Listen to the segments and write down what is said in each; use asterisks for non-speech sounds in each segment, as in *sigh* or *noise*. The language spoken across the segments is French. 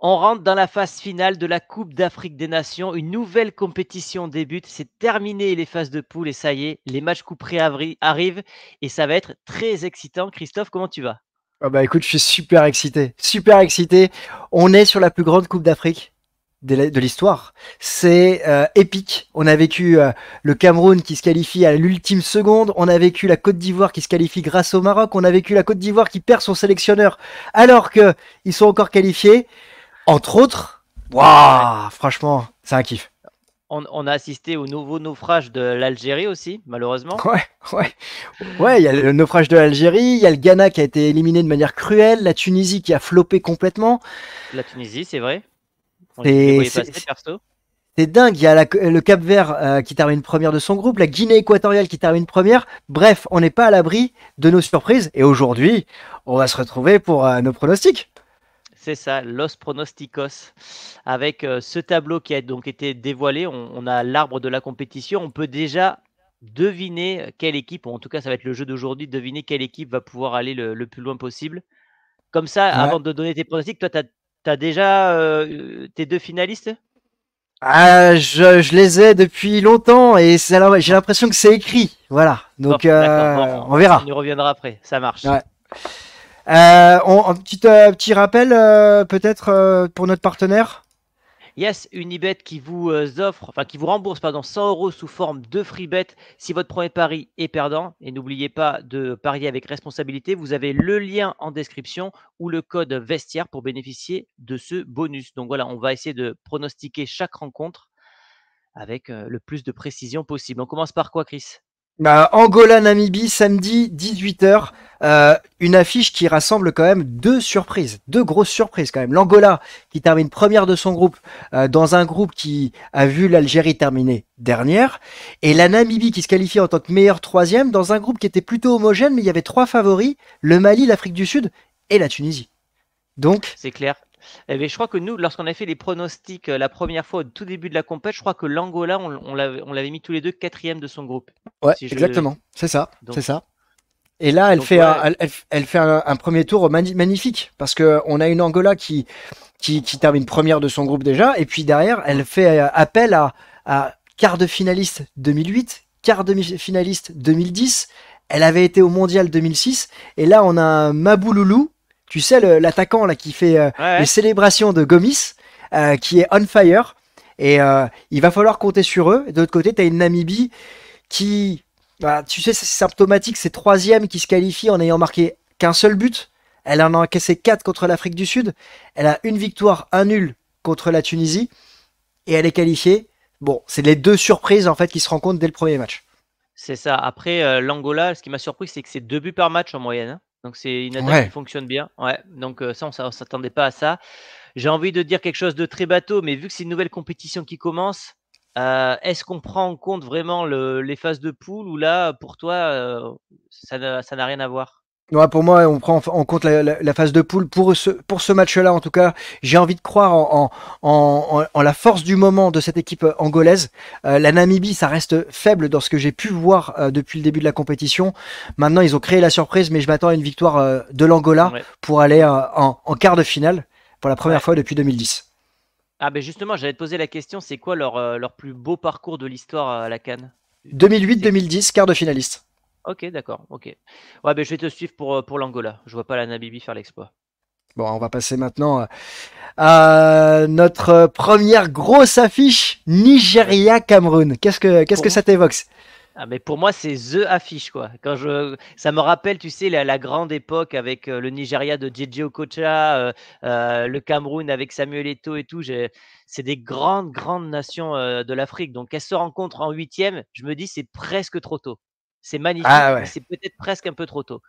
On rentre dans la phase finale de la Coupe d'Afrique des Nations. Une nouvelle compétition débute. C'est terminé les phases de poule et ça y est, les matchs couperés arrivent et ça va être très excitant. Christophe, comment tu vas Oh bah écoute, je suis super excité, super excité. On est sur la plus grande Coupe d'Afrique de l'histoire. C'est euh, épique. On a vécu euh, le Cameroun qui se qualifie à l'ultime seconde. On a vécu la Côte d'Ivoire qui se qualifie grâce au Maroc. On a vécu la Côte d'Ivoire qui perd son sélectionneur alors qu'ils sont encore qualifiés entre autres, waouh, franchement, c'est un kiff. On, a assisté au nouveau naufrage de l'Algérie aussi, malheureusement. Ouais, ouais. Ouais, il y a le naufrage de l'Algérie, il y a le Ghana qui a été éliminé de manière cruelle, la Tunisie qui a floppé complètement. La Tunisie, c'est vrai. C'est dingue, il y a le Cap Vert euh, qui termine première de son groupe, la Guinée équatoriale qui termine première. Bref, on n'est pas à l'abri de nos surprises. Et aujourd'hui, on va se retrouver pour euh, nos pronostics. C'est ça, Los Pronosticos. Avec euh, ce tableau qui a donc été dévoilé, on, a l'arbre de la compétition. On peut déjà deviner quelle équipe, ou en tout cas ça va être le jeu d'aujourd'hui, deviner quelle équipe va pouvoir aller le, plus loin possible. Comme ça, avant de donner tes pronostics, toi, tu as, déjà euh, tes deux finalistes ah, je, les ai depuis longtemps et j'ai l'impression que c'est écrit. Voilà. Donc, euh, on, verra. On y reviendra après. Ça marche. Ouais. Euh, un petit, euh, rappel euh, peut-être pour notre partenaire Yes, Unibet qui vous offre, enfin qui vous rembourse pardon, 100 euros sous forme de free bet si votre premier pari est perdant. Et n'oubliez pas de parier avec responsabilité. Vous avez le lien en description ou le code vestiaire pour bénéficier de ce bonus. Donc voilà, on va essayer de pronostiquer chaque rencontre avec le plus de précision possible. On commence par quoi, Chris bah, Angola, Namibie, samedi, 18h. Euh, une affiche qui rassemble quand même deux surprises, deux grosses surprises quand même. L'Angola qui termine première de son groupe euh, dans un groupe qui a vu l'Algérie terminer dernière, et la Namibie qui se qualifie en tant que meilleure troisième dans un groupe qui était plutôt homogène, mais il y avait trois favoris, le Mali, l'Afrique du Sud et la Tunisie. Donc c'est clair. Eh ben, je crois que nous, lorsqu'on a fait les pronostics euh, la première fois au tout début de la compète, je crois que l'Angola, on, l'avait mis tous les deux quatrième de son groupe. Ouais, exactement. C'est ça. C'est ça. Et là, elle fait, un, premier tour magnifique parce qu'on a une Angola qui, termine première de son groupe déjà, et puis derrière, elle fait euh, appel à, quart de finaliste 2008, quart de finaliste 2010. Elle avait été au mondial 2006, et là, on a Mabouloulou tu sais, l'attaquant là qui fait euh, les célébrations de Gomis, euh, qui est on fire. Et euh, il va falloir compter sur eux. De l'autre côté, tu as une Namibie qui, bah, tu sais, c'est symptomatique, c'est troisième qui se qualifie en ayant marqué qu'un seul but. Elle en a encaissé quatre contre l'Afrique du Sud. Elle a une victoire, un nul contre la Tunisie. Et elle est qualifiée. Bon, c'est les deux surprises en fait qui se rencontrent dès le premier match. C'est ça. Après, l'Angola, ce qui m'a surpris, c'est que c'est deux buts par match en moyenne. Hein. Donc c'est une attaque qui fonctionne bien. Ouais. Donc euh, ça, on ne s'attendait pas à ça. J'ai envie de dire quelque chose de très bateau, mais vu que c'est une nouvelle compétition qui commence, euh, est-ce qu'on prend en compte vraiment les phases de poule ou là, pour toi, euh, ça n'a rien à voir pour moi, on prend en compte la, phase de poule. Pour ce, pour ce match-là, en tout cas, j'ai envie de croire en, la force du moment de cette équipe euh, angolaise. Euh, la Namibie, ça reste faible dans ce que j'ai pu voir euh, depuis le début de la compétition. Maintenant, ils ont créé la surprise, mais je m'attends à une victoire de l'Angola pour aller en, quart de finale pour la première fois depuis 2010. Ah ben justement, j'allais te poser la question, c'est quoi leur, leur plus beau parcours de l'histoire à la Cannes 2008-2010, quart de finaliste. Ok, d'accord. Ok. Ouais, ben, je vais te suivre pour, euh, pour l'Angola. Je vois pas la Namibie faire l'exploit. Bon, on va passer maintenant euh, à notre première grosse affiche Nigeria-Cameroun. Qu'est-ce que, qu'est-ce que ça t'évoque ah, mais pour moi, c'est The Affiche, quoi. Quand je... Ça me rappelle, tu sais, la, la grande époque avec euh, le Nigeria de JJ Okocha, le Cameroun avec Samuel Eto'o et tout. C'est des grandes, grandes nations de l'Afrique. Donc, elles se rencontrent en huitième. Je me dis, c'est presque trop tôt. C'est magnifique, ah c'est peut-être presque un peu trop tôt.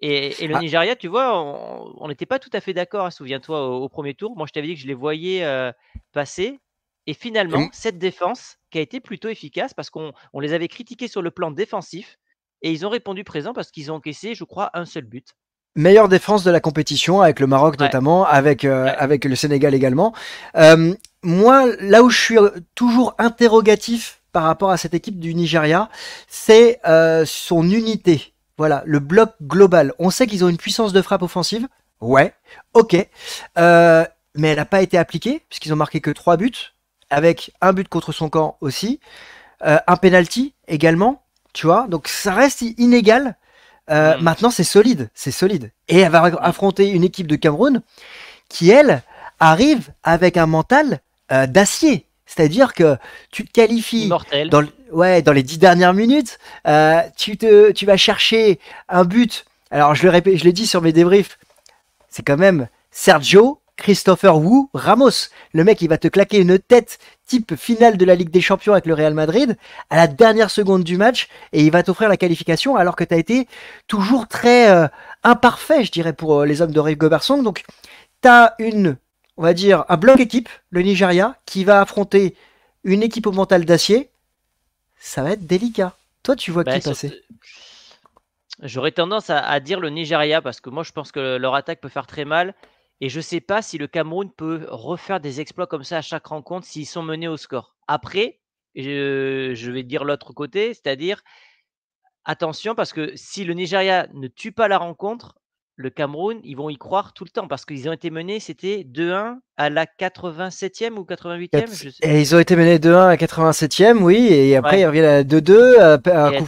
Et, le ah. Nigeria, tu vois, on n'était pas tout à fait d'accord, hein, souviens-toi, au, premier tour. Moi, je t'avais dit que je les voyais euh, passer. Et finalement, cette défense qui a été plutôt efficace parce qu'on les avait critiqués sur le plan défensif et ils ont répondu présent parce qu'ils ont encaissé, je crois, un seul but. Meilleure défense de la compétition avec le Maroc notamment, avec, euh, avec le Sénégal également. Euh, moi, là où je suis toujours interrogatif par rapport à cette équipe du Nigeria, c'est euh, son unité. Voilà, le bloc global. On sait qu'ils ont une puissance de frappe offensive. Ouais, ok. Euh, mais elle n'a pas été appliquée, puisqu'ils ont marqué que trois buts, avec un but contre son camp aussi, euh, un penalty également, tu vois. Donc ça reste inégal. Mm. Maintenant, c'est solide, c'est solide. Et elle va mm. affronter une équipe de Cameroun qui, elle, arrive avec un mental d'acier. C'est-à-dire que tu te qualifies dans, ouais, dans les dix dernières minutes, euh, tu, vas chercher un but. Alors, je le, répète, je l'ai dis sur mes débriefs, c'est quand même Sergio, Christopher Wu, Ramos. Le mec, il va te claquer une tête type finale de la Ligue des Champions avec le Real Madrid à la dernière seconde du match et il va t'offrir la qualification alors que tu as été toujours très euh, imparfait, je dirais, pour euh, les hommes de Rive Goberson. Donc, tu as une on va dire, un bloc équipe, le Nigeria, qui va affronter une équipe au mental d'acier, ça va être délicat. Toi, tu vois bah, qui passer J'aurais tendance à, dire le Nigeria parce que moi, je pense que leur attaque peut faire très mal. Et je ne sais pas si le Cameroun peut refaire des exploits comme ça à chaque rencontre s'ils sont menés au score. Après, je vais dire l'autre côté, c'est-à-dire attention parce que si le Nigeria ne tue pas la rencontre, le Cameroun, ils vont y croire tout le temps parce qu'ils ont été menés, c'était 2-1 à la 87e ou 88e. Et ils ont été menés 2-1 à la 87e, oui, et après ils reviennent à 2-2,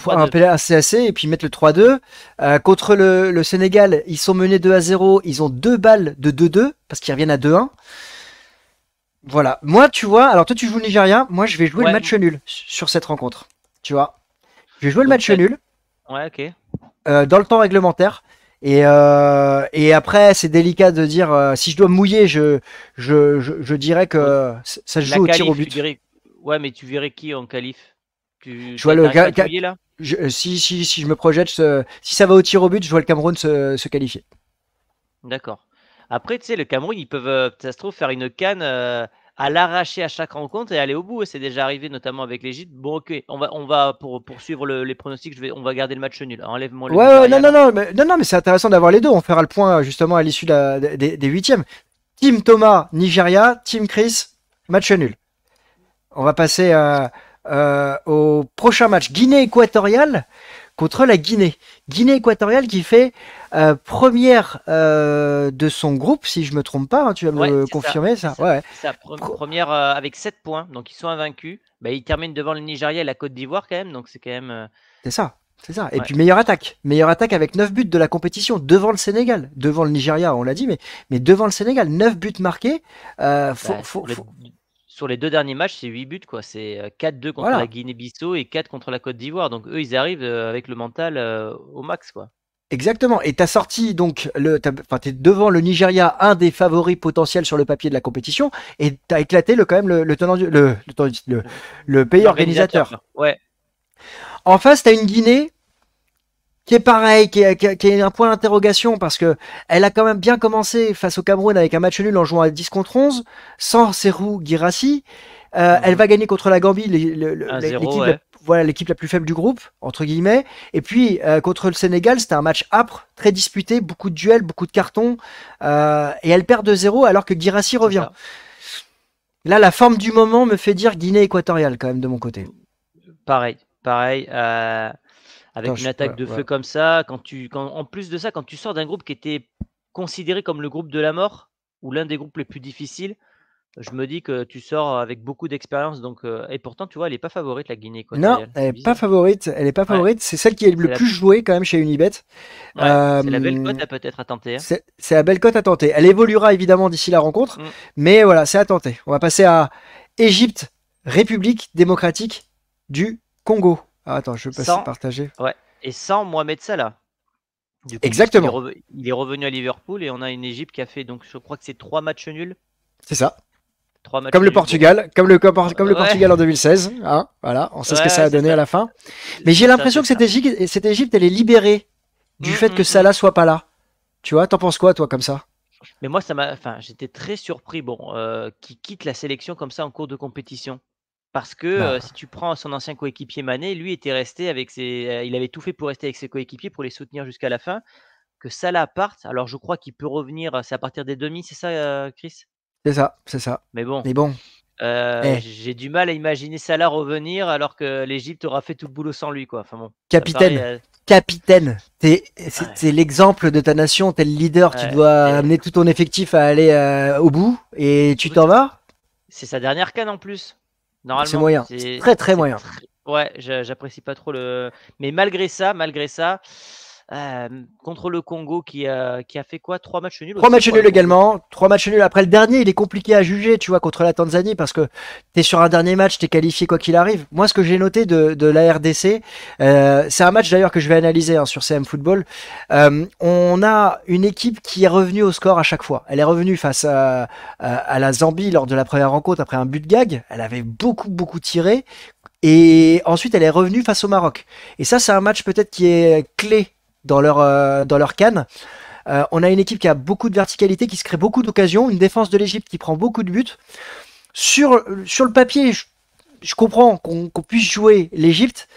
un, CAC, et puis ils mettent le 3-2. Euh, contre le, Sénégal, ils sont menés 2-0, ils ont deux balles de 2-2 parce qu'ils reviennent à 2-1. Voilà. Moi, tu vois, alors toi tu joues le Nigeria, moi je vais jouer le match nul sur cette rencontre. Tu vois, je vais jouer le match nul. Ouais, ok. Euh, dans le temps réglementaire. Et, euh, et après, c'est délicat de dire euh, si je dois mouiller, je, je, je, dirais que ça se joue au tir au but. Ouais, mais tu verrais qui en qualif tu... vois le là euh, si, si, si, je me projette, si ça va au tir au but, je vois le Cameroun se, se qualifier. D'accord. Après, tu sais, le Cameroun, ils peuvent, ça se trouve, faire une canne à l'arracher à chaque rencontre et aller au bout. Et c'est déjà arrivé, notamment avec l'Égypte. Bon, ok, on va, on va pour poursuivre les pronostics, je vais, on va garder le match nul. Enlève-moi Ouais, non, non, non, mais, non, non, mais c'est intéressant d'avoir les deux. On fera le point justement à l'issue des, huitièmes. Team Thomas, Nigeria. Team Chris, match nul. On va passer euh, euh, au prochain match Guinée équatoriale contre la Guinée. Guinée équatoriale qui fait euh, première euh, de son groupe, si je me trompe pas, hein, tu vas me confirmer ça. Ouais. Sa première euh, avec 7 points, donc ils sont invaincus. Bah, ils terminent devant le Nigeria et la Côte d'Ivoire quand même, donc c'est quand même. C'est ça. C'est ça. Et puis meilleure attaque. Meilleure attaque avec 9 buts de la compétition devant le Sénégal. Devant le Nigeria, on l'a dit, mais, mais devant le Sénégal, 9 buts marqués. Bah, sur les deux derniers matchs, c'est 8 buts. quoi. C'est 4-2 contre la Guinée-Bissau et 4 contre la Côte d'Ivoire. Donc eux, ils arrivent avec le mental au max. quoi. Exactement. Et tu as sorti, donc, le, es devant le Nigeria, un des favoris potentiels sur le papier de la compétition, et tu as éclaté le, quand même le, pays organisateur. Ouais. En face, tu as une Guinée qui est pareil, qui est, un point d'interrogation parce que elle a quand même bien commencé face au Cameroun avec un match nul en jouant à 10 contre 11, sans Serou Girassi. Euh, elle mhm. va gagner contre la Gambie, l'équipe voilà, l'équipe la plus faible du groupe, entre guillemets. Et puis, euh, contre le Sénégal, c'était un match âpre, très disputé, beaucoup de duels, beaucoup de cartons. Euh, et elle perd de 0 alors que Girassi revient. Là, la forme du moment me fait dire Guinée équatoriale, quand même, de mon côté. Pareil, pareil avec une attaque de feu comme ça, quand tu, quand, en plus de ça, quand tu sors d'un groupe qui était considéré comme le groupe de la mort, ou l'un des groupes les plus difficiles, je me dis que tu sors avec beaucoup d'expérience. Donc, euh, et pourtant, tu vois, elle n'est pas favorite, la Guinée. Quoi, non, elle n'est pas favorite. Elle est pas favorite. C'est celle qui est, le plus jouée quand même chez Unibet. c'est la belle euh, cote à peut-être tenter. Hein. C'est la belle cote à tenter. Elle évoluera évidemment d'ici la rencontre. Mm. Mais voilà, c'est à tenter. On va passer à Égypte, République démocratique du Congo. Ah, attends, je vais pas partager. Ouais. Et sans Mohamed Salah. Coup, Exactement. Il est, revenu, à Liverpool et on a une Égypte qui a fait, donc je crois que c'est trois matchs nuls. C'est ça. Trois matchs comme le Portugal, comme le, le Portugal en 2016. Hein, voilà, on sait ce que ça a donné à la fin. Mais j'ai l'impression que cette Égypte, elle est libérée du mm, fait que mm, mm. Salah soit pas là. Tu vois, t'en penses quoi, toi, comme ça Mais moi, ça m'a, enfin, j'étais très surpris, bon, euh, qui quitte la sélection comme ça en cours de compétition. Parce que bah. euh, si tu prends son ancien coéquipier Mané, lui était resté avec ses, euh, il avait tout fait pour rester avec ses coéquipiers, pour les soutenir jusqu'à la fin. Que Salah parte, alors je crois qu'il peut revenir, euh, c'est à partir des demi, c'est ça, Chris C'est ça, c'est ça. Mais bon. Mais bon. Eh. J'ai du mal à imaginer Salah revenir alors que l'Égypte aura fait tout le boulot sans lui, quoi. Enfin bon. Capitaine. capitaine. c'est l'exemple de ta nation, t'es le leader, tu dois amener tout ton effectif à aller au bout et tu t'en vas. C'est sa dernière canne en plus c'est moyen. C'est très très moyen. Ouais, j'apprécie pas trop le. Mais malgré ça, malgré ça, contre le Congo qui, euh, qui a fait quoi Trois matchs nuls Trois matchs nuls également. Trois matchs nuls. Après le dernier, il est compliqué à juger, tu vois, contre la Tanzanie parce que tu es sur un dernier match, tu es qualifié quoi qu'il arrive. Moi, ce que j'ai noté de, de, la RDC, euh, c'est un match d'ailleurs que je vais analyser hein, sur CM Football. on a une équipe qui est revenue au score à chaque fois. Elle est revenue face à, à, à la Zambie lors de la première rencontre après un but de gag. Elle avait beaucoup, beaucoup tiré. Et ensuite, elle est revenue face au Maroc. Et ça, c'est un match peut-être qui est clé dans leur, euh, dans leur canne. Euh, on a une équipe qui a beaucoup de verticalité, qui se crée beaucoup d'occasions, une défense de l'Égypte qui prend beaucoup de buts. Sur, sur le papier, je, comprends qu'on puisse jouer l'Égypte,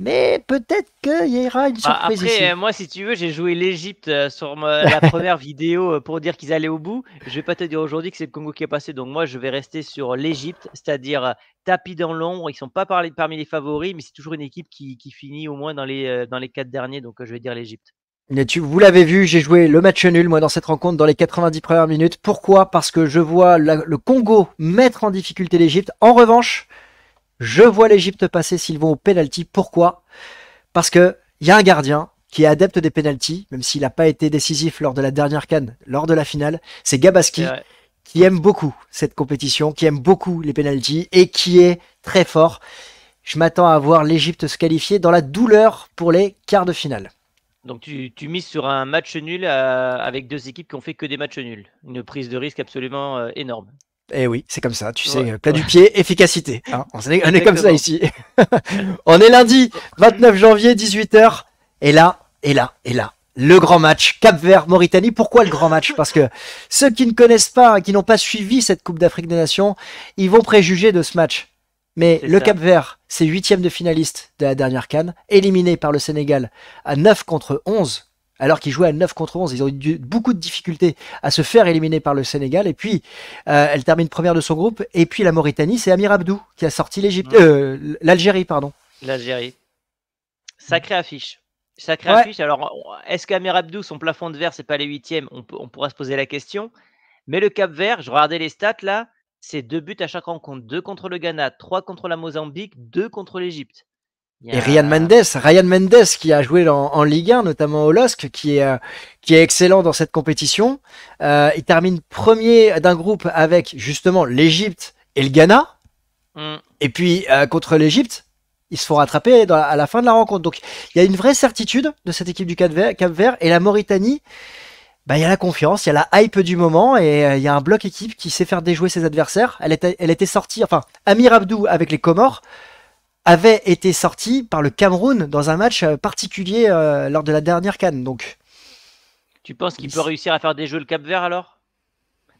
mais peut-être qu'il y aura une bah, surprise. Après, euh, moi, si tu veux, j'ai joué l'Egypte euh, sur la première vidéo euh, pour dire qu'ils allaient au bout. Je vais pas te dire aujourd'hui que c'est le Congo qui est passé. Donc, moi, je vais rester sur l'Egypte, c'est-à-dire tapis dans l'ombre. Ils sont pas parmi, parmi les favoris, mais c'est toujours une équipe qui, finit au moins dans les, dans les quatre derniers. Donc, je vais dire l'Egypte. vous l'avez vu, j'ai joué le match nul, moi, dans cette rencontre, dans les 90 premières minutes. Pourquoi Parce que je vois le Congo mettre en difficulté l'Egypte. En revanche, je vois l'Egypte passer s'ils vont au pénalty. Pourquoi Parce qu'il y a un gardien qui est adepte des pénaltys, même s'il n'a pas été décisif lors de la dernière canne, lors de la finale. C'est Gabaski qui aime beaucoup cette compétition, qui aime beaucoup les pénaltys et qui est très fort. Je m'attends à voir l'Egypte se qualifier dans la douleur pour les quarts de finale. Donc tu, mises sur un match nul euh, avec deux équipes qui ont fait que des matchs nuls. Une prise de risque absolument euh, énorme. Eh oui, c'est comme ça, tu sais, euh, plat du pied, efficacité. *laughs* Hein, on, est, comme ça ici. *laughs* on est lundi, 29 janvier, 18h. Et là, et là, et là, le grand match Cap Vert Mauritanie. Pourquoi le grand match Parce que ceux qui ne connaissent pas, qui n'ont pas suivi cette Coupe d'Afrique des Nations, ils vont préjuger de ce match. Mais le Cap Vert, c'est huitième de finaliste de la dernière canne, éliminé par le Sénégal à 9 contre 11 alors qu'ils jouaient à 9 contre 11. Ils ont eu beaucoup de difficultés à se faire éliminer par le Sénégal. Et puis, euh, elle termine première de son groupe. Et puis, la Mauritanie, c'est Amir Abdou qui a sorti l'Égypte, euh, l'Algérie, pardon. L'Algérie. Sacrée affiche. Sacré affiche. Alors, est-ce qu'Amir Abdou, son plafond de verre, c'est pas les huitièmes on, on, pourra se poser la question. Mais le Cap Vert, je regardais les stats là, c'est deux buts à chaque rencontre. Deux contre le Ghana, trois contre la Mozambique, deux contre l'Égypte. Et Ryan Mendes, Ryan Mendes qui a joué en, Ligue 1, notamment au LOSC, qui est, euh, qui est excellent dans cette compétition. Euh, il termine premier d'un groupe avec justement l'Égypte et le Ghana. Mm. Et puis euh, contre l'Égypte, ils se font rattraper à la fin de la rencontre. Donc il y a une vraie certitude de cette équipe du Cap-Vert et la Mauritanie. Bah, il y a la confiance, il y a la hype du moment et il y a un bloc équipe qui sait faire déjouer ses adversaires. Elle était, elle était sortie, enfin, Amir Abdou avec les Comores avait été sorti par le Cameroun dans un match euh, particulier euh, lors de la dernière canne. Donc, tu penses qu'il peut réussir à faire des jeux le Cap Vert alors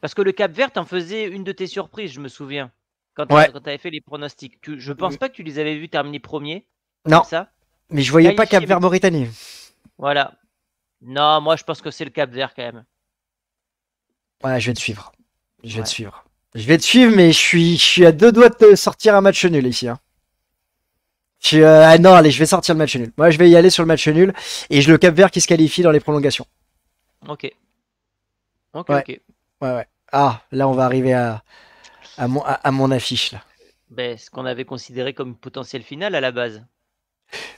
Parce que le Cap Vert en faisait une de tes surprises, je me souviens, quand tu avais fait les pronostics. Tu, je pense pas que tu les avais vus terminer premier. Non. ça. Mais je voyais pas Cap Vert Mauritanie. Voilà. Non, moi je pense que c'est le Cap Vert quand même. Ouais, je vais te suivre. Je vais te suivre. Je vais te suivre, mais je suis, je suis à deux doigts de sortir un match nul ici. Hein. Euh, ah non, allez, je vais sortir le match nul. Moi, je vais y aller sur le match nul. Et je le Cap Vert qui se qualifie dans les prolongations. Ok. Ok, ouais. ok. Ouais, ouais. Ah, là, on va arriver à, à, mon, à, mon affiche. Là. Ben, ce qu'on avait considéré comme potentiel final à la base.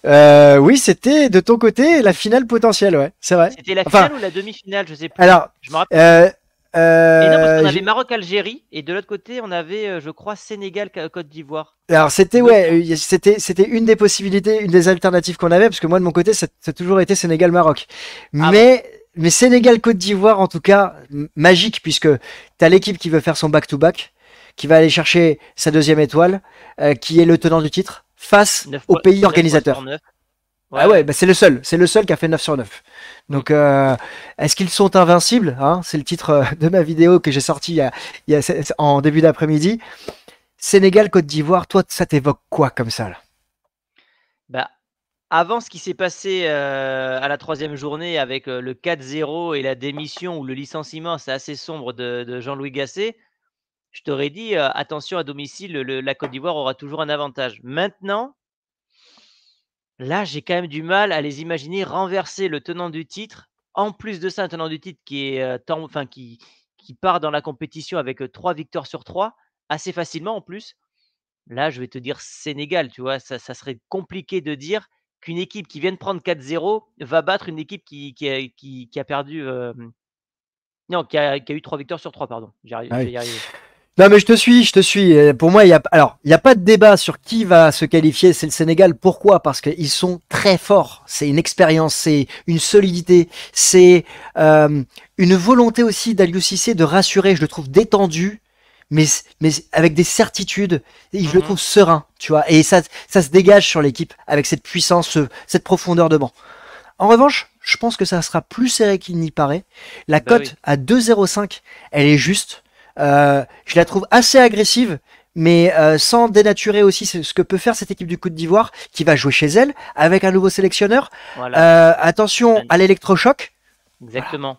Euh, oui, c'était de ton côté la finale potentielle, ouais, c'est vrai. C'était la finale ou la demi-finale, je sais plus. Alors, je me rappelle. Euh, euh, on avait Maroc-Algérie et de l'autre côté, on avait, euh, je crois, Sénégal-Côte d'Ivoire. Alors c'était ouais, euh, c'était c'était une des possibilités, une des alternatives qu'on avait, parce que moi de mon côté, ça, a toujours été Sénégal-Maroc. Ah mais mais Sénégal-Côte d'Ivoire, en tout cas, magique, puisque t'as l'équipe qui veut faire son back-to-back, qui va aller chercher sa deuxième étoile, qui est le tenant du titre, face au pays organisateur. Ah ouais, bah, c'est le seul, c'est le seul qui a fait 9 sur 9. Donc, euh, est-ce qu'ils sont invincibles hein C'est le titre euh, de ma vidéo que j'ai sorti en début d'après-midi. Sénégal, Côte d'Ivoire, toi, ça t'évoque quoi comme ça bah, Avant ce qui s'est passé euh, à la troisième journée avec le 4-0 et la démission ou le licenciement, c'est assez sombre de, Jean-Louis Gasset, je t'aurais dit attention à domicile, la Côte d'Ivoire aura toujours un avantage. Maintenant, Là, j'ai quand même du mal à les imaginer renverser le tenant du titre. En plus de ça, un tenant du titre qui, est, euh, enfin, qui, qui part dans la compétition avec euh, trois victoires sur trois, assez facilement en plus. Là, je vais te dire Sénégal, tu vois, ça, serait compliqué de dire qu'une équipe qui vient de prendre 4-0 va battre une équipe qui, qui, a, perdu. Euh, non, qui a, eu trois victoires sur trois, pardon. J'arrive. Non, mais je te suis, je te suis. Euh, pour moi, il y a, alors, il n'y a pas de débat sur qui va se qualifier. C'est le Sénégal. Pourquoi Parce qu'ils sont très forts. C'est une expérience, c'est une solidité, c'est euh, une volonté aussi d'Aliou Cissé de rassurer. Je le trouve détendu, mais, mais avec des certitudes. Et je le mhm. trouve serein, tu vois. Et ça, ça se dégage sur l'équipe avec cette puissance, euh, cette profondeur de banc. En revanche, je pense que ça sera plus serré qu'il n'y paraît. La bah cote à 2,05, elle est juste. Euh, je la trouve assez agressive, mais euh, sans dénaturer aussi ce que peut faire cette équipe du Côte d'Ivoire qui va jouer chez elle avec un nouveau sélectionneur. Euh, attention à l'électrochoc. Exactement.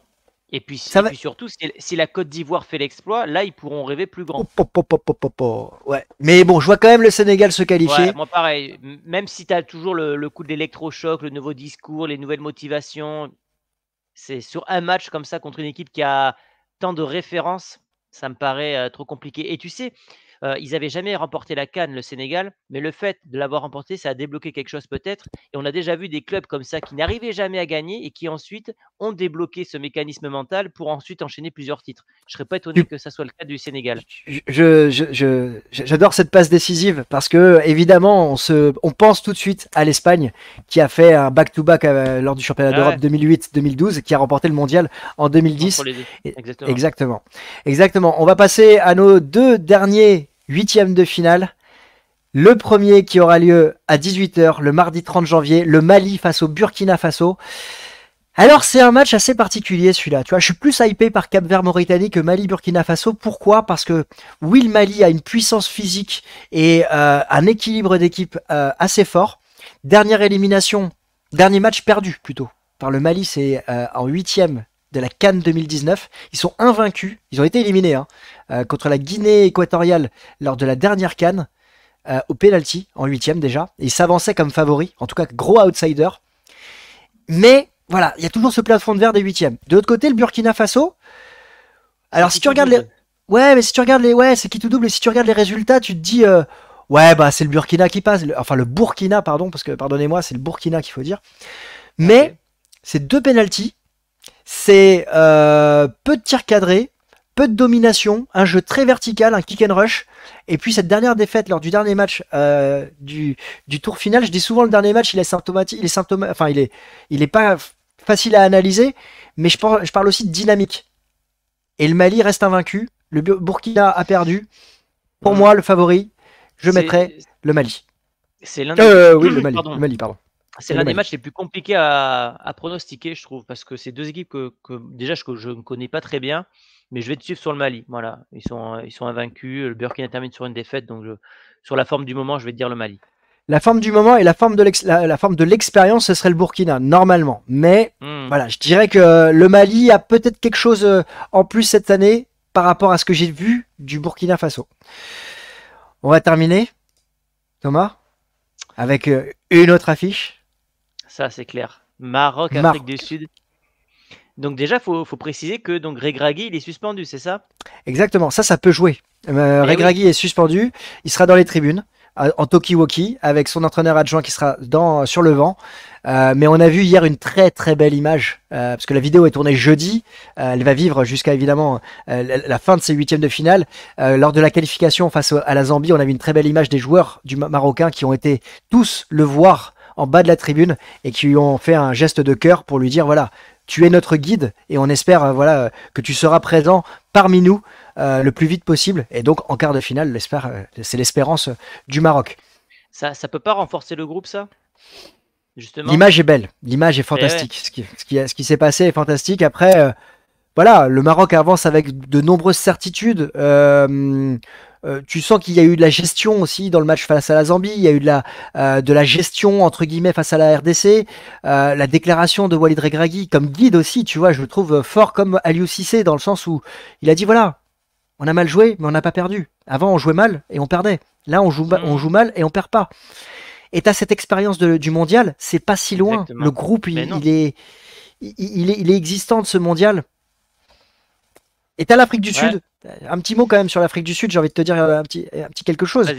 Et, puis, surtout, si, la Côte d'Ivoire fait l'exploit, là, ils pourront rêver plus grand. Oh, oh, oh, ouais. Mais bon, je vois quand même le Sénégal se qualifier. moi, pareil. Même si tu as toujours le, coup de l'électrochoc, le nouveau discours, les nouvelles motivations, c'est sur un match comme ça contre une équipe qui a tant de références ça me paraît trop compliqué. Et tu sais, ils n'avaient jamais remporté la Cannes, le Sénégal, mais le fait de l'avoir remporté, ça a débloqué quelque chose peut-être. Et on a déjà vu des clubs comme ça qui n'arrivaient jamais à gagner et qui ensuite ont débloqué ce mécanisme mental pour ensuite enchaîner plusieurs titres. Je ne serais pas étonné que ça soit le cas du Sénégal. J'adore cette passe décisive parce que, évidemment, on, se, on pense tout de suite à l'Espagne qui a fait un back-to-back lors du championnat ah d'Europe 2008-2012 qui a remporté le mondial en 2010. Exactement. Exactement. Exactement. On va passer à nos deux derniers huitième de finale. Le premier qui aura lieu à 18h le mardi 30 janvier, le Mali face au Burkina Faso. Alors c'est un match assez particulier celui-là. Tu vois, je suis plus hypé par Cap Vert Mauritanie que Mali Burkina Faso. Pourquoi Parce que oui, le Mali a une puissance physique et euh, un équilibre d'équipe euh, assez fort. Dernière élimination, dernier match perdu plutôt par le Mali, c'est en euh, en huitième de la Cannes 2019. Ils sont invaincus. Ils ont été éliminés hein, euh, contre la Guinée équatoriale lors de la dernière Cannes euh, au penalty en huitième déjà. ils s'avançaient comme favoris, en tout cas gros outsider. Mais voilà, il y a toujours ce plafond de verre des huitièmes. De l'autre côté, le Burkina Faso. Alors si tu regardes les, ouais, mais si tu regardes les, ouais, c'est qui tout double. Et si tu regardes les résultats, tu te dis. Euh, ouais, bah c'est le Burkina qui passe, enfin le Burkina, pardon, parce que pardonnez-moi, c'est le Burkina qu'il faut dire. Mais ces c'est deux pénaltys c'est euh, peu de tirs cadrés, peu de domination, un jeu très vertical, un kick and rush. Et puis cette dernière défaite lors du dernier match euh, du, tour final, je dis souvent le dernier match, il est symptomatique, il est enfin il est, il est pas facile à analyser, mais je, parle, je parle aussi de dynamique. Et le Mali reste invaincu, le Burkina a perdu. Pour mmh. moi, le favori, je mettrai le Mali. C'est l'un euh, des... oui, le *clears throat* Mali, Le Mali, pardon. C'est l'un des bah, matchs les plus compliqués à, pronostiquer, je trouve, parce que c'est deux équipes que, déjà je, ne connais pas très bien, mais je vais te suivre sur le Mali. Voilà, ils sont, invaincus. Le Burkina termine sur une défaite, donc sur la forme du moment, je vais te dire le Mali. La forme du moment et la forme de l'expérience, ce serait le Burkina normalement. Mais hmm. voilà, je dirais que le Mali a peut-être quelque chose euh, en plus cette année par rapport à ce que j'ai vu du Burkina Faso. On va terminer, Thomas, avec euh, une autre affiche ça c'est clair. Maroc, Afrique du Sud. Donc déjà, faut, faut préciser que donc Regragui, il est suspendu, c'est ça Exactement, ça, ça peut jouer. Ray euh, eh Regragui est suspendu, il sera dans les tribunes en talkie Woki avec son entraîneur adjoint qui sera dans, sur le vent. Euh, mais on a vu hier une très très belle image euh, parce que la vidéo est tournée jeudi. elle va vivre jusqu'à évidemment la fin de ses huitièmes de finale. lors de la qualification face à la Zambie, on a vu une très belle image des joueurs du Marocain qui ont été tous le voir en bas de la tribune et qui ont fait un geste de cœur pour lui dire voilà, tu es notre guide et on espère euh, voilà euh, que tu seras présent parmi nous euh, le plus vite possible. Et donc en quart de finale, c'est l'espérance du Maroc. Ça, ça peut pas renforcer le groupe, ça L'image est belle, l'image est eh fantastique. Ce qui, ce qui, s'est passé est fantastique. Après, voilà, le Maroc avance avec de nombreuses certitudes. Euh, tu sens qu'il y a eu de la gestion aussi dans le match face à la Zambie, il y a eu de la, euh, de la gestion entre guillemets face à la RDC, euh, la déclaration de Walid Regragui comme guide aussi, tu vois, je le trouve fort comme Aliou Cissé dans le sens où il a dit voilà, on a mal joué mais on n'a pas perdu. Avant on jouait mal et on perdait. Là on joue, on mm. joue mal et on perd pas. Et tu as cette expérience du mondial, c'est pas si loin. Le groupe, il, est, il, est, il est existant de ce mondial. Et t'as l'Afrique du Sud. Un petit mot quand même sur l'Afrique du Sud, j'ai envie de te dire un petit, un petit quelque chose.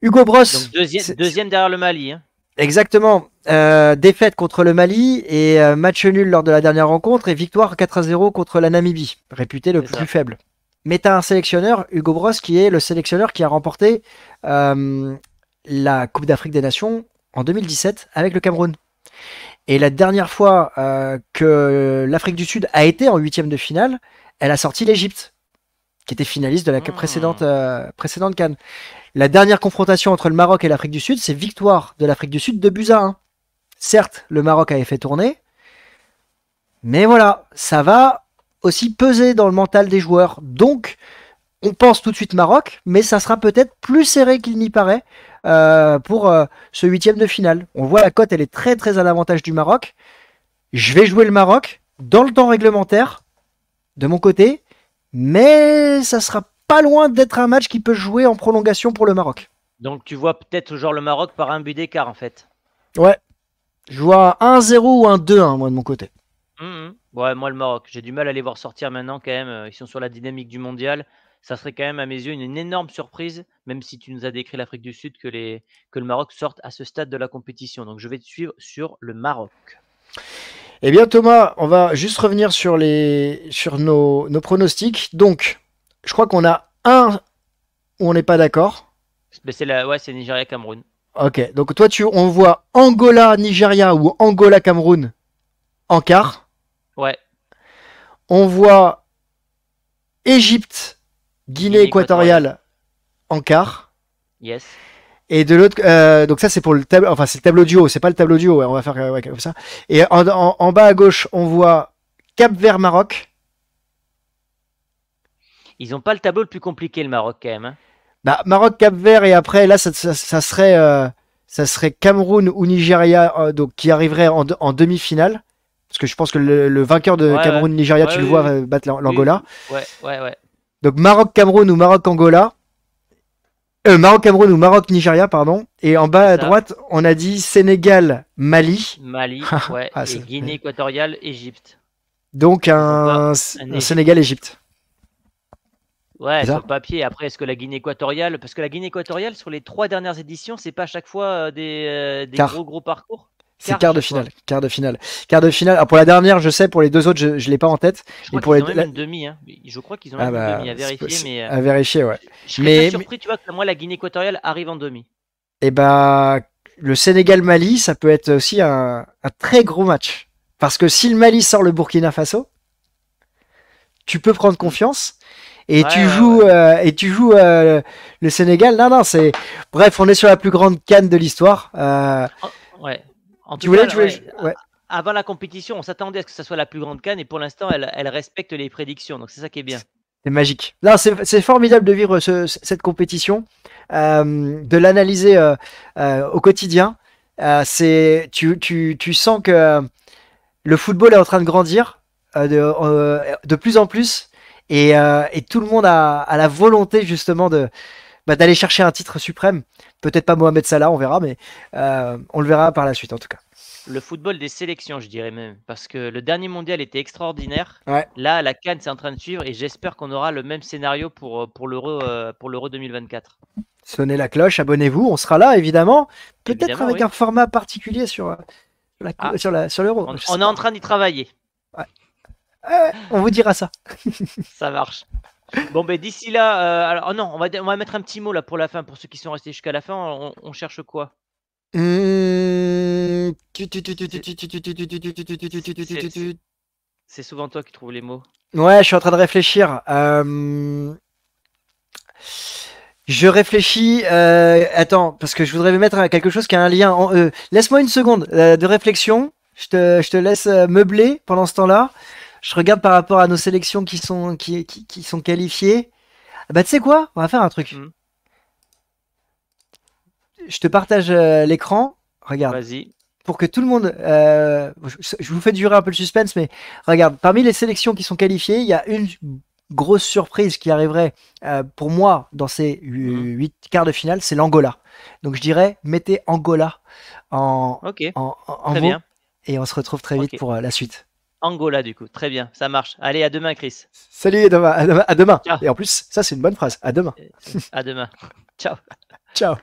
Hugo Bross. deuxième derrière le Mali. Hein. Exactement. Euh, défaite contre le Mali et euh, match nul lors de la dernière rencontre et victoire 4 à 0 contre la Namibie, réputée le plus faible. Mais t'as un sélectionneur, Hugo Bros, qui est le sélectionneur qui a remporté euh, la Coupe d'Afrique des Nations en 2017 avec le Cameroun. Et la dernière fois euh, que l'Afrique du Sud a été en huitième de finale, elle a sorti l'Égypte, qui était finaliste de la hmm. précédente, euh, précédente Cannes. La dernière confrontation entre le Maroc et l'Afrique du Sud, c'est victoire de l'Afrique du Sud de buts hein. Certes, le Maroc avait fait tourner, mais voilà, ça va aussi peser dans le mental des joueurs. Donc, on pense tout de suite Maroc, mais ça sera peut-être plus serré qu'il n'y paraît, euh, pour euh, ce huitième de finale. On voit la cote, elle est très très à l'avantage du Maroc. Je vais jouer le Maroc dans le temps réglementaire, de mon côté, mais ça sera pas loin d'être un match qui peut jouer en prolongation pour le Maroc. Donc tu vois peut-être genre le Maroc par un but d'écart en fait. Ouais. Je vois 1-0 ou un 2 1 hein, moi de mon côté. Mmh, mmh. ouais, moi le Maroc, j'ai du mal à les voir sortir maintenant quand même. Ils sont sur la dynamique du mondial ça serait quand même à mes yeux une, énorme surprise, même si tu nous as décrit l'Afrique du Sud, que, les, que le Maroc sorte à ce stade de la compétition. Donc je vais te suivre sur le Maroc. Eh bien Thomas, on va juste revenir sur, les, sur nos, nos pronostics. Donc, je crois qu'on a un où on n'est pas d'accord. Ben, c'est la... ouais, c'est Nigeria-Cameroun. Ok, donc toi, tu, on voit Angola-Nigeria ou Angola-Cameroun en quart. Ouais. On voit Égypte Guinée équatoriale en quart. Yes. Et de l'autre, euh, donc ça c'est pour le tableau, enfin c'est le tableau duo c'est pas le tableau duo on va faire comme ça. Et en, bas à gauche, on voit Cap Vert Maroc. Ils n'ont pas le tableau le plus compliqué le Maroc quand même. Hein. Bah, Maroc, Cap Vert et après là ça, serait euh, ça serait Cameroun ou Nigeria euh, donc qui arriverait en, demi-finale parce que je pense que le, vainqueur de Cameroun Nigeria tu le vois battre l'Angola. Ouais ouais ouais. Donc Maroc-Cameroun ou Maroc-Angola. Euh, Maroc-Cameroun ou maroc nigeria pardon. Et en bas à droite, on a dit Sénégal-Mali. Mali, *laughs* ah, et Guinée équatoriale, Égypte. Donc un, Sénégal-Égypte. Ouais, sur papier. Après, est-ce que la Guinée équatoriale. Parce que la Guinée équatoriale, sur les trois dernières éditions, c'est pas à chaque fois euh, des, euh, des gros gros parcours c'est quart, de finale. Quart de finale. Quart de finale. pour la dernière, je sais. Pour les deux autres, je ne l'ai pas en tête. Je crois qu'ils ont la... demi. Hein. Je crois qu'ils ont ah bah, demi à vérifier. Mais, euh, Je, je surpris, tu vois, que moi, la Guinée équatoriale arrive en demi. Et eh bah, le Sénégal-Mali, ça peut être aussi un, très gros match. Parce que si le Mali sort le Burkina Faso, tu peux prendre confiance. Et, tu joues, euh, et tu joues euh, le Sénégal. Non, non, c'est. Bref, on est sur la plus grande canne de l'histoire. Oh, ouais tu voulais, avant la compétition, on s'attendait à ce que ça soit la plus grande canne et pour l'instant, elle, respecte les prédictions. Donc c'est ça qui est bien. C'est magique. Là, c'est formidable de vivre cette compétition, euh, de l'analyser euh, euh, au quotidien. c'est tu, sens que le football est en train de grandir de, de, plus en plus et, tout le monde a la volonté justement de, bah, d'aller chercher un titre suprême. Peut-être pas Mohamed Salah, on verra, mais euh, on le verra par la suite en tout cas. Le football des sélections, je dirais même, parce que le dernier mondial était extraordinaire. Là, la Cannes, c'est en train de suivre et j'espère qu'on aura le même scénario pour, euh, pour l'Euro 2024. Euh, Sonnez la cloche, abonnez-vous, on sera là évidemment, peut-être avec un format particulier sur, sur, la, ah. l'euro. On, est en train d'y travailler. on vous dira ça. *laughs* ça marche. Bon, ben d'ici là, non, on va, on va mettre un petit mot là pour la fin, pour ceux qui sont restés jusqu'à la fin. On, cherche quoi C'est souvent toi qui trouves les mots. Ouais, je suis en train de réfléchir. Je réfléchis. Attends, parce que je voudrais mettre quelque chose qui a un lien. En... Laisse-moi une seconde de réflexion. Je te, je te laisse meubler pendant ce temps-là je regarde par rapport à nos sélections qui sont, qui, sont qualifiées. Ah bah, tu sais quoi On va faire un truc. Hmm. Je te partage euh, l'écran. Regarde. y Pour que tout le monde. Euh, je, vous fais durer un peu le suspense, mais regarde, parmi les sélections qui sont qualifiées, il y a une grosse surprise qui arriverait euh, pour moi dans ces hmm. huit quarts de finale c'est l'Angola. Donc, je dirais, mettez Angola en, Et on se retrouve très vite pour la suite. Angola, du coup. Très bien, ça marche. Allez, à demain, Chris. Salut, à demain. Et en plus, ça, c'est une bonne phrase. À demain. Euh, à demain. *laughs* Ciao. Ciao.